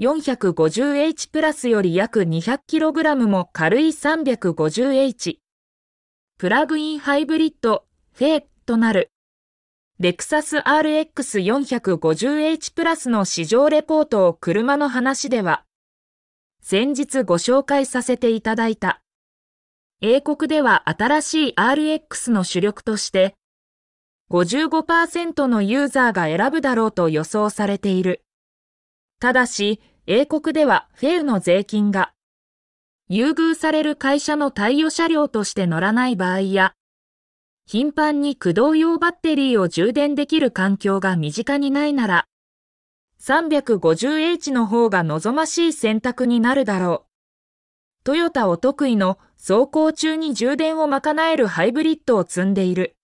450H プラスより約 200kg も軽い 350H。プラグインハイブリッド、フェイとなる。レクサス RX450H プラスの市場レポートを車の話では、先日ご紹介させていただいた。英国では新しい RX の主力として、55%のユーザーが選ぶだろうと予想されている。ただし、英国ではフェウの税金が、優遇される会社の貸与車両として乗らない場合や、頻繁に駆動用バッテリーを充電できる環境が身近にないなら、350H の方が望ましい選択になるだろう。トヨタお得意の走行中に充電を賄えるハイブリッドを積んでいる。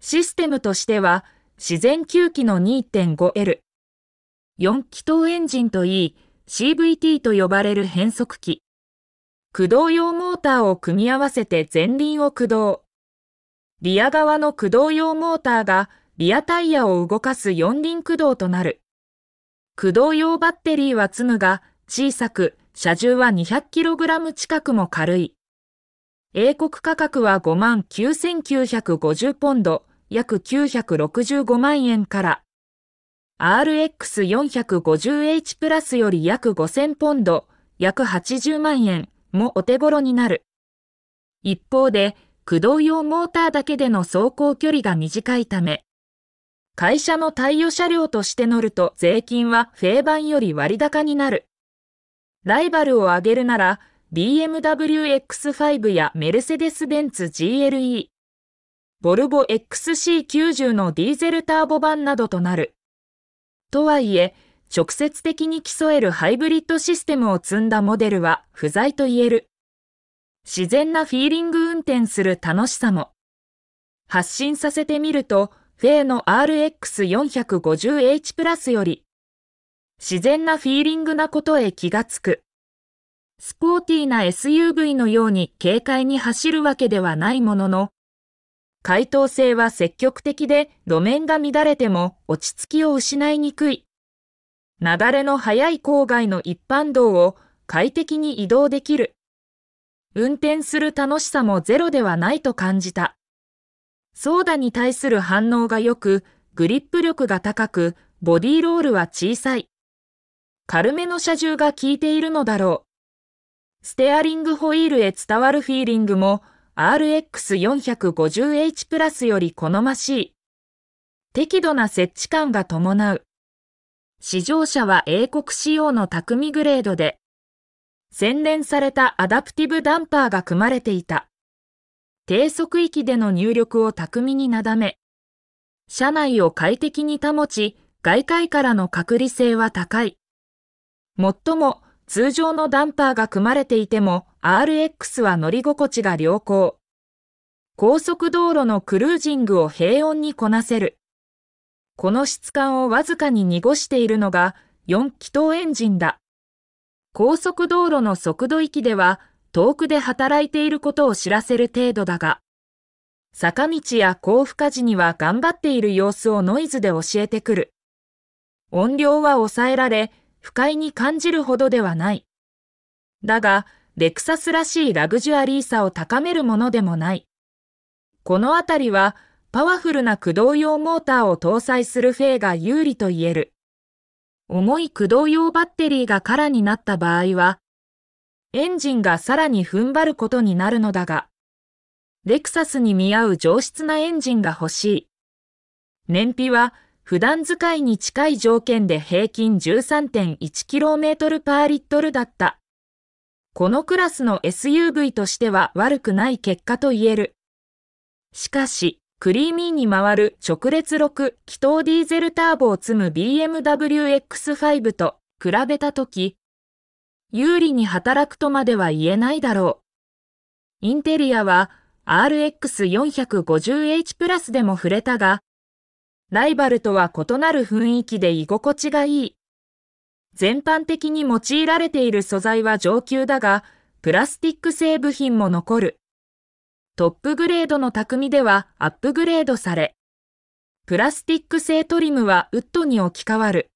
システムとしては自然吸気の 2.5L、4気筒エンジンといい、CVT と呼ばれる変速機。駆動用モーターを組み合わせて前輪を駆動。リア側の駆動用モーターがリアタイヤを動かす四輪駆動となる。駆動用バッテリーは積むが小さく、車重は 200kg 近くも軽い。英国価格は5万9950ポンド、約965万円から。RX450H プラスより約5000ポンド、約80万円もお手頃になる。一方で、駆動用モーターだけでの走行距離が短いため、会社の対応車両として乗ると税金はフェーバンより割高になる。ライバルを挙げるなら、BMW X5 やメルセデス・ベンツ GLE、ボルボ XC90 のディーゼルターボ版などとなる。とはいえ、直接的に競えるハイブリッドシステムを積んだモデルは不在と言える。自然なフィーリング運転する楽しさも。発信させてみると、フェイの RX450H プラスより、自然なフィーリングなことへ気がつく。スポーティーな SUV のように軽快に走るわけではないものの、対等性は積極的で路面が乱れても落ち着きを失いにくい。雪崩の速い郊外の一般道を快適に移動できる。運転する楽しさもゼロではないと感じた。ソーダに対する反応が良く、グリップ力が高く、ボディロールは小さい。軽めの車重が効いているのだろう。ステアリングホイールへ伝わるフィーリングも RX450H プラスより好ましい。適度な設置感が伴う。試乗車は英国仕様の匠グレードで、洗練されたアダプティブダンパーが組まれていた。低速域での入力を巧みになだめ、車内を快適に保ち、外界からの隔離性は高い。もっとも、通常のダンパーが組まれていても、RX は乗り心地が良好。高速道路のクルージングを平穏にこなせる。この質感をわずかに濁しているのが4気筒エンジンだ。高速道路の速度域では遠くで働いていることを知らせる程度だが、坂道や高負荷時には頑張っている様子をノイズで教えてくる。音量は抑えられ、不快に感じるほどではない。だが、レクサスらしいラグジュアリーさを高めるものでもない。このあたりは、パワフルな駆動用モーターを搭載するフェイが有利と言える。重い駆動用バッテリーが空になった場合は、エンジンがさらに踏ん張ることになるのだが、レクサスに見合う上質なエンジンが欲しい。燃費は普段使いに近い条件で平均 13.1km パーリットルだった。このクラスの SUV としては悪くない結果と言える。しかし、クリーミーに回る直列6気筒ディーゼルターボを積む BMW X5 と比べたとき、有利に働くとまでは言えないだろう。インテリアは RX450H プラスでも触れたが、ライバルとは異なる雰囲気で居心地がいい。全般的に用いられている素材は上級だが、プラスティック製部品も残る。トップグレードの匠ではアップグレードされ、プラスティック製トリムはウッドに置き換わる。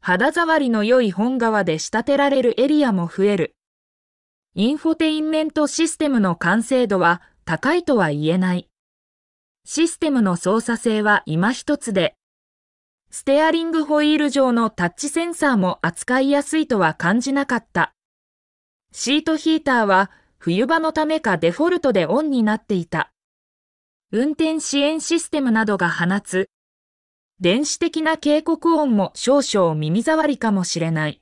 肌触りの良い本革で仕立てられるエリアも増える。インフォテインメントシステムの完成度は高いとは言えない。システムの操作性は今一つで、ステアリングホイール上のタッチセンサーも扱いやすいとは感じなかった。シートヒーターは冬場のためかデフォルトでオンになっていた。運転支援システムなどが放つ電子的な警告音も少々耳障りかもしれない。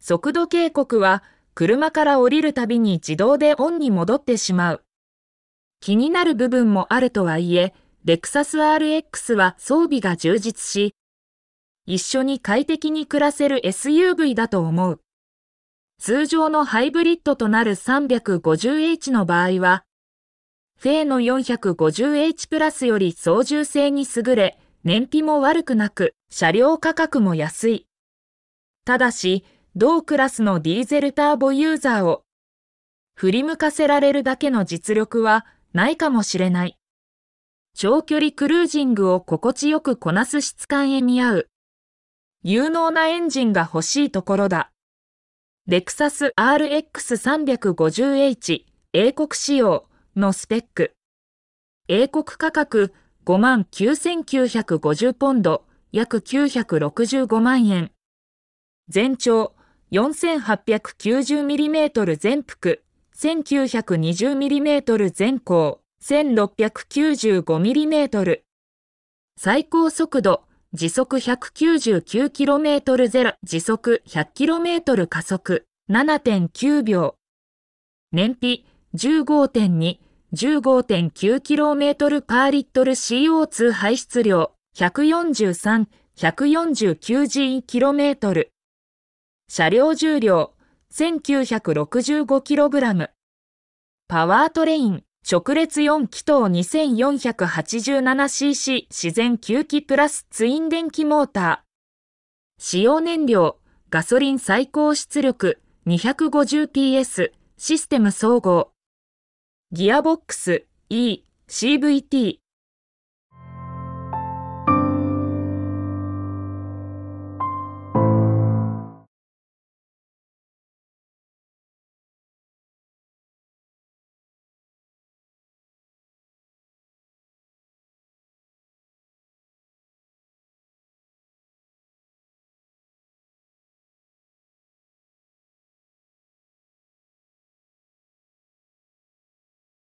速度警告は車から降りるたびに自動でオンに戻ってしまう。気になる部分もあるとはいえ、レクサス RX は装備が充実し、一緒に快適に暮らせる SUV だと思う。通常のハイブリッドとなる 350H の場合は、フェイの 450H プラスより操縦性に優れ、燃費も悪くなく、車両価格も安い。ただし、同クラスのディーゼルターボユーザーを振り向かせられるだけの実力はないかもしれない。長距離クルージングを心地よくこなす質感へ見合う。有能なエンジンが欲しいところだ。レクサス RX350H 英国仕様のスペック。英国価格59,950ポンド約965万円。全長 4890mm 全幅 1920mm 全高 1695mm 最高速度時速 199km0 時速 100km 加速7.9秒燃費 15.215.9km パーリットル CO2 排出量 143-149G km 車両重量 1965kg パワートレイン直列4気筒 2487cc 自然吸気プラスツイン電気モーター。使用燃料、ガソリン最高出力 250PS システム総合。ギアボックス E、CVT、